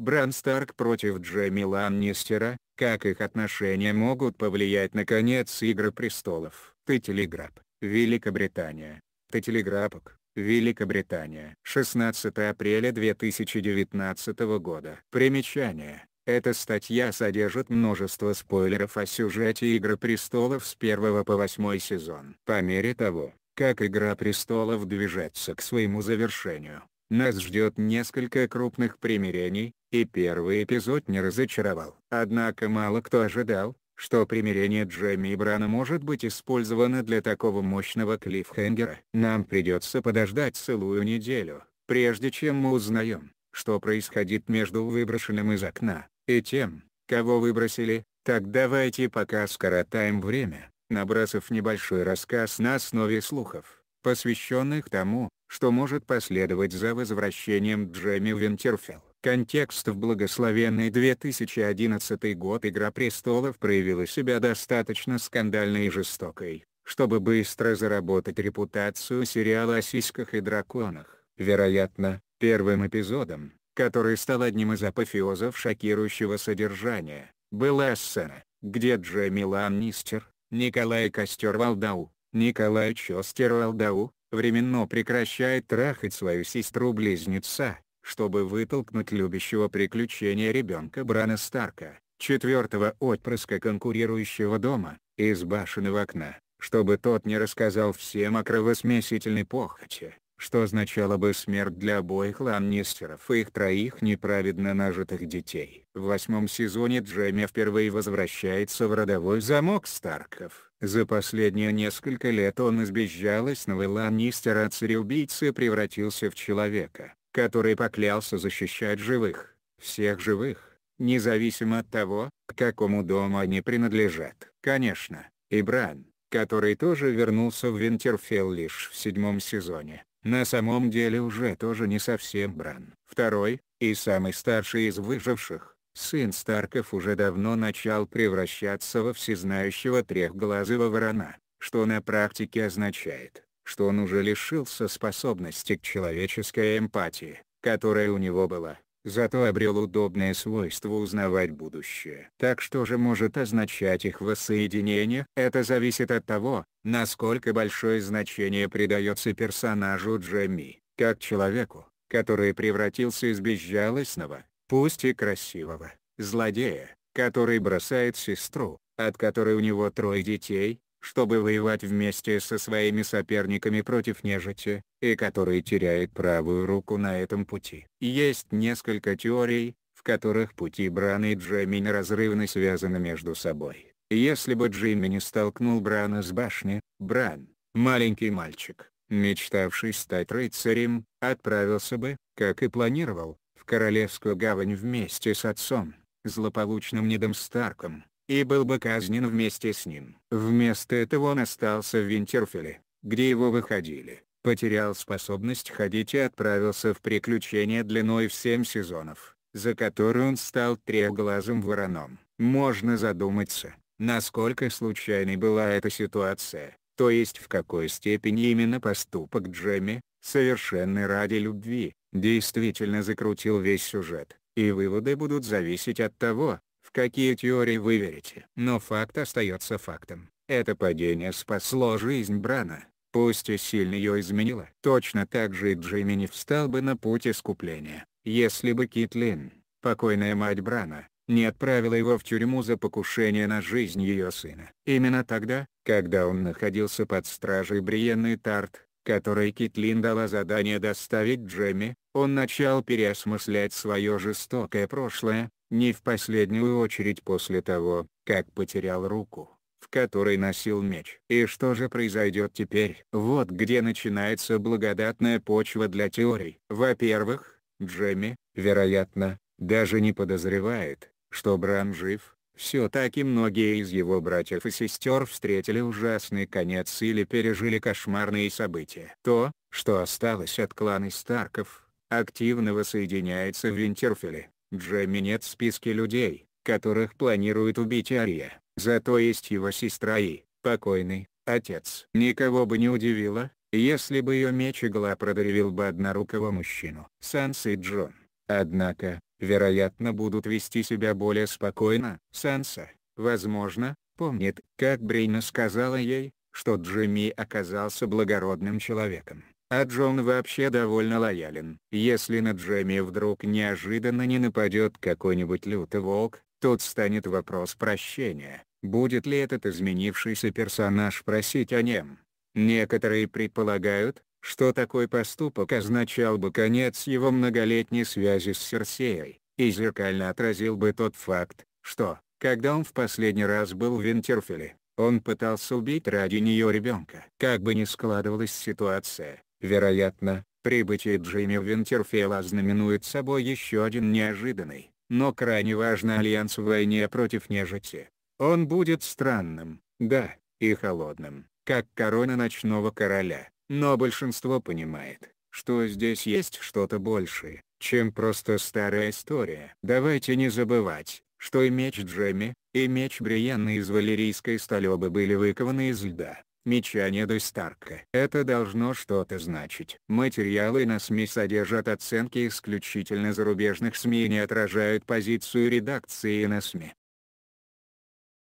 Бран Старк против Джеми Ланнистера, как их отношения могут повлиять на конец Игры Престолов. Т-телеграф, Великобритания. Т-телеграфок, Великобритания. 16 апреля 2019 года. Примечание. Эта статья содержит множество спойлеров о сюжете Игры Престолов с 1 по 8 сезон. По мере того, как Игра Престолов движется к своему завершению, нас ждет несколько крупных примирений, и первый эпизод не разочаровал. Однако мало кто ожидал, что примирение Джемми и Брана может быть использовано для такого мощного клиффхенгера. Нам придется подождать целую неделю, прежде чем мы узнаем, что происходит между выброшенным из окна, и тем, кого выбросили, так давайте пока скоротаем время, набросав небольшой рассказ на основе слухов, посвященных тому, что может последовать за возвращением Джемми в Винтерфелл. Контекст в благословенный 2011 год «Игра престолов» проявила себя достаточно скандальной и жестокой, чтобы быстро заработать репутацию сериала о сиськах и драконах. Вероятно, первым эпизодом, который стал одним из апофеозов шокирующего содержания, была сцена, где Джейми Ланнистер, Николай Костер Валдау, Николай Чостер Валдау, временно прекращает трахать свою сестру-близнеца, чтобы вытолкнуть любящего приключения ребенка Брана Старка, четвертого отпрыска конкурирующего дома, из башенного окна, чтобы тот не рассказал всем о кровосмесительной похоти, что означало бы смерть для обоих Ланнистеров и их троих неправедно нажитых детей. В восьмом сезоне Джейми впервые возвращается в родовой замок Старков. За последние несколько лет он избежал из Ланнистера от цареубийцы и превратился в человека, который поклялся защищать живых, всех живых, независимо от того, к какому дому они принадлежат. Конечно, и Бран, который тоже вернулся в Винтерфелл лишь в седьмом сезоне, на самом деле уже тоже не совсем Бран. Второй, и самый старший из выживших, сын Старков уже давно начал превращаться во всезнающего трехглазого ворона, что на практике означает, что он уже лишился способности к человеческой эмпатии, которая у него была, зато обрел удобное свойство узнавать будущее. Так что же может означать их воссоединение? Это зависит от того, насколько большое значение придается персонажу Джемми, как человеку, который превратился из безжалостного, пусть и красивого, злодея, который бросает сестру, от которой у него трое детей, чтобы воевать вместе со своими соперниками против нежити, и который теряет правую руку на этом пути. Есть несколько теорий, в которых пути Брана и Джейми неразрывно связаны между собой. Если бы Джимми не столкнул Брана с башни, Бран, маленький мальчик, мечтавший стать рыцарем, отправился бы, как и планировал, в Королевскую гавань вместе с отцом, злополучным недом Старком и был бы казнен вместе с ним. Вместо этого он остался в Винтерфеле, где его выходили, потерял способность ходить и отправился в приключения длиной в семь сезонов, за которые он стал трехглазым вороном. Можно задуматься, насколько случайной была эта ситуация, то есть в какой степени именно поступок Джемми, совершенный ради любви, действительно закрутил весь сюжет, и выводы будут зависеть от того, в какие теории вы верите. Но факт остается фактом. Это падение спасло жизнь Брана, пусть и сильно ее изменило. Точно так же и Джимми не встал бы на путь искупления, если бы Китлин, покойная мать Брана, не отправила его в тюрьму за покушение на жизнь ее сына. Именно тогда, когда он находился под стражей Бриенны Тарт, которой Китлин дала задание доставить Джемми, он начал переосмыслять свое жестокое прошлое, не в последнюю очередь после того, как потерял руку, в которой носил меч. И что же произойдет теперь? Вот где начинается благодатная почва для теорий. Во-первых, Джемми, вероятно, даже не подозревает, что Бран жив. Все-таки многие из его братьев и сестер встретили ужасный конец или пережили кошмарные события. То, что осталось от клана Старков, активно воссоединяется в Винтерфеле. Джемми нет в списке людей, которых планирует убить Ария, зато есть его сестра и, покойный, отец. Никого бы не удивило, если бы ее меч игла продырявил бы однорукого мужчину. Санс и Джон, однако, вероятно будут вести себя более спокойно. Санса, возможно, помнит, как Брейна сказала ей, что Джимми оказался благородным человеком. А Джон вообще довольно лоялен. Если на Джемми вдруг неожиданно не нападет какой-нибудь лютый волк, тут станет вопрос прощения. Будет ли этот изменившийся персонаж просить о нем? Некоторые предполагают, что такой поступок означал бы конец его многолетней связи с Серсеей, и зеркально отразил бы тот факт, что, когда он в последний раз был в Винтерфеле, он пытался убить ради нее ребенка. Как бы ни складывалась ситуация, Вероятно, прибытие Джимми Винтерфелла ознаменует собой еще один неожиданный, но крайне важный альянс в войне против нежити. Он будет странным, да, и холодным, как корона ночного короля, но большинство понимает, что здесь есть что-то большее, чем просто старая история. Давайте не забывать, что и меч Джемми, и меч Бриенна из валерийской столебы были выкованы из льда. Меча Неды Старка. Это должно что-то значить. Материалы на СМИ содержат оценки исключительно зарубежных СМИ и не отражают позицию редакции на СМИ.